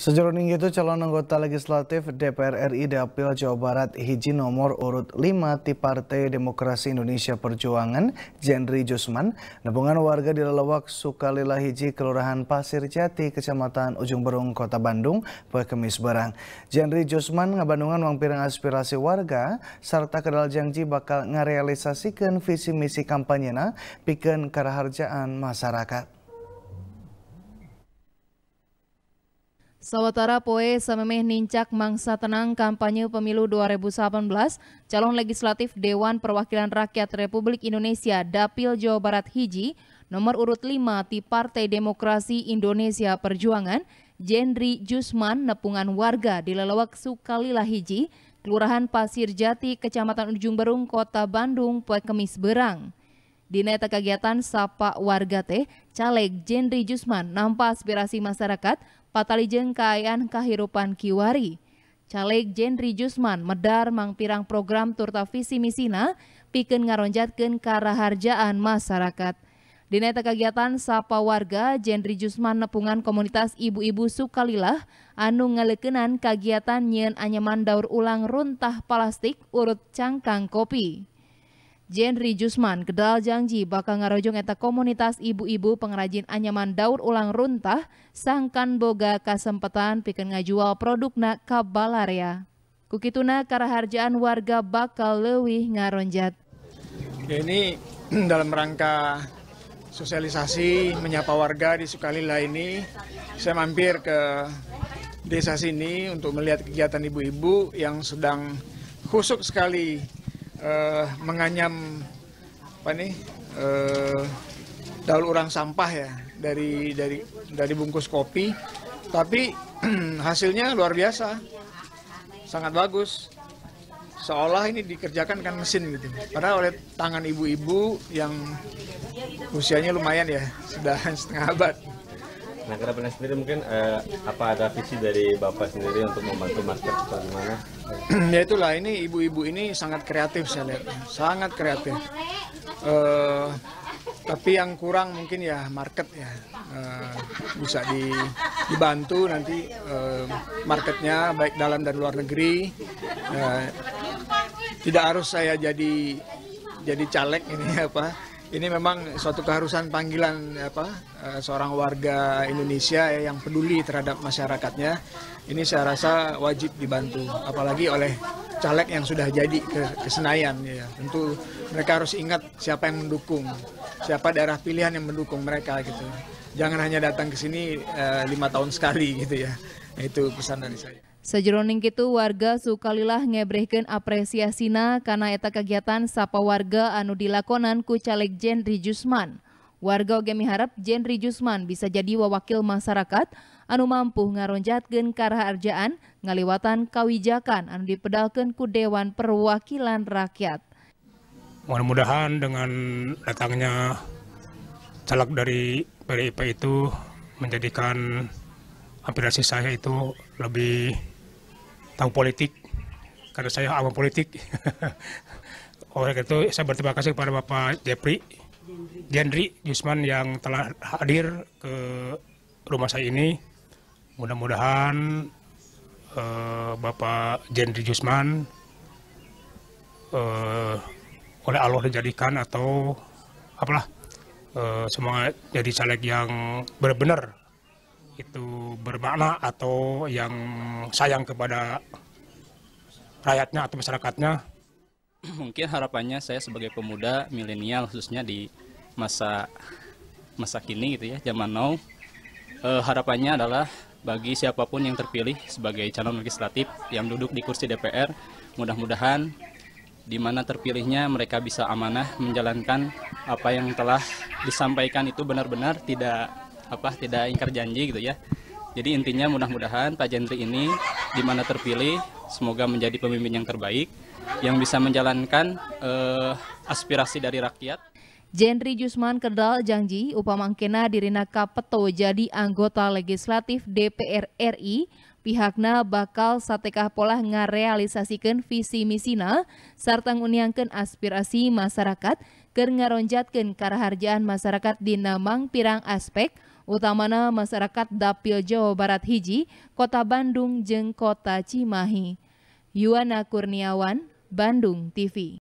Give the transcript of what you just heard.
Sejauh ini itu calon anggota legislatif DPR RI Dapil Jawa Barat hiji nomor urut 5 di Partai Demokrasi Indonesia Perjuangan, Jendri Jusman, nebungan warga di Lelewak Sukalila hiji Kelurahan Pasir Jati, Kecamatan Ujung Berung, Kota Bandung, Pekemis Barang. Jendri Jusman ngabandungan pirang aspirasi warga, serta kedal janji bakal ngarealisasikan visi misi kampanyena, piken karaharjaan masyarakat. Sawatara Poe Samemeh Nincak Mangsa Tenang Kampanye Pemilu 2018 Calon Legislatif Dewan Perwakilan Rakyat Republik Indonesia Dapil Jawa Barat Hiji nomor urut 5 di Partai Demokrasi Indonesia Perjuangan Jendri Jusman nepungan warga di Lelawak Sukalila Hiji Kelurahan Pasir Jati Kecamatan Ujung Berung Kota Bandung Poe Kemis Berang. Dina eta kegiatan Sapa Warga teh caleg Jendri Jusman nampak aspirasi masyarakat Patalijen kaayaan kahirupan kiwari. Caleg Jendri Jusman medar mangpirang program turta visi misina pikeun ngaronjatkeun karaharjaan masyarakat. Dina eta kegiatan Sapa Warga Jendri Jusman nepungan komunitas ibu-ibu Sukalilah anu ngaleukeunan kegiatan nyen anyaman daur ulang runtah plastik urut cangkang kopi. Jenri Jusman kedal janji bakal ngarojong eta komunitas ibu-ibu pengrajin anyaman daur ulang runtah sangkan boga kesempatan pikir ngajual produkna ka balarea. Kukituna karaharjaan warga bakal lewi ngaronjat. ini dalam rangka sosialisasi menyapa warga di Sukalila ini, saya mampir ke desa sini untuk melihat kegiatan ibu-ibu yang sedang khusuk sekali uh, menganyam apa nih uh, eh, daur ulang sampah ya dari dari dari bungkus kopi, tapi hasilnya luar biasa, sangat bagus. Seolah ini dikerjakan kan mesin gitu, padahal oleh tangan ibu-ibu yang usianya lumayan ya, sudah setengah abad. Nah, kerabatnya sendiri mungkin eh, apa ada visi dari Bapak sendiri untuk membantu masker gimana? ya itulah ini ibu-ibu ini sangat kreatif saya lihat, sangat kreatif. Eh, tapi yang kurang mungkin ya market ya eh, bisa dibantu nanti eh, marketnya baik dalam dan luar negeri. Eh, tidak harus saya jadi jadi caleg ini apa ini memang suatu keharusan panggilan apa eh, seorang warga Indonesia yang peduli terhadap masyarakatnya. Ini saya rasa wajib dibantu, apalagi oleh caleg yang sudah jadi ke, kesenayan Ya. Tentu mereka harus ingat siapa yang mendukung, siapa daerah pilihan yang mendukung mereka gitu. Jangan hanya datang ke sini eh, lima eh, tahun sekali gitu ya. Nah, itu pesan dari saya. Sejeroning itu warga sukalilah ngebrehken apresiasina karena eta kegiatan sapa warga anu dilakonan ku caleg Jenri Jusman. Warga oge miharap Jenri Jusman bisa jadi wawakil masyarakat anu mampu ngaronjatkeun arjaan ngaliwatan kawijakan anu dipedalkan ku Dewan Perwakilan Rakyat. Mudah-mudahan dengan datangnya caleg dari PDIP itu menjadikan aspirasi saya itu lebih tahu politik karena saya awam politik. Oleh itu saya berterima kasih kepada Bapak Jepri Jendri Yusman yang telah hadir ke rumah saya ini. Mudah-mudahan uh, Bapak Jendri Jusman uh, eh, oleh Allah dijadikan atau apalah uh, eh, semua jadi caleg yang benar-benar itu bermakna atau yang sayang kepada rakyatnya atau masyarakatnya? Mungkin harapannya saya sebagai pemuda milenial khususnya di masa masa kini gitu ya, zaman now, eh, harapannya adalah bagi siapapun yang terpilih sebagai calon legislatif yang duduk di kursi DPR, mudah-mudahan di mana terpilihnya mereka bisa amanah menjalankan apa yang telah disampaikan itu benar-benar tidak apa tidak ingkar janji gitu ya. Jadi intinya mudah-mudahan Pak Jendri ini di mana terpilih semoga menjadi pemimpin yang terbaik yang bisa menjalankan eh, aspirasi dari rakyat. Jendri Jusman Kedal janji upamangkena dirina kapeto jadi anggota legislatif DPR RI pihakna bakal satekah pola ngarealisasikan visi misina serta nguniangkan aspirasi masyarakat ker ngaronjatkan karaharjaan masyarakat di namang pirang aspek utamana masyarakat dapil Jawa Barat hiji, Kota Bandung jeng Kota Cimahi. Yuwana Kurniawan, Bandung TV.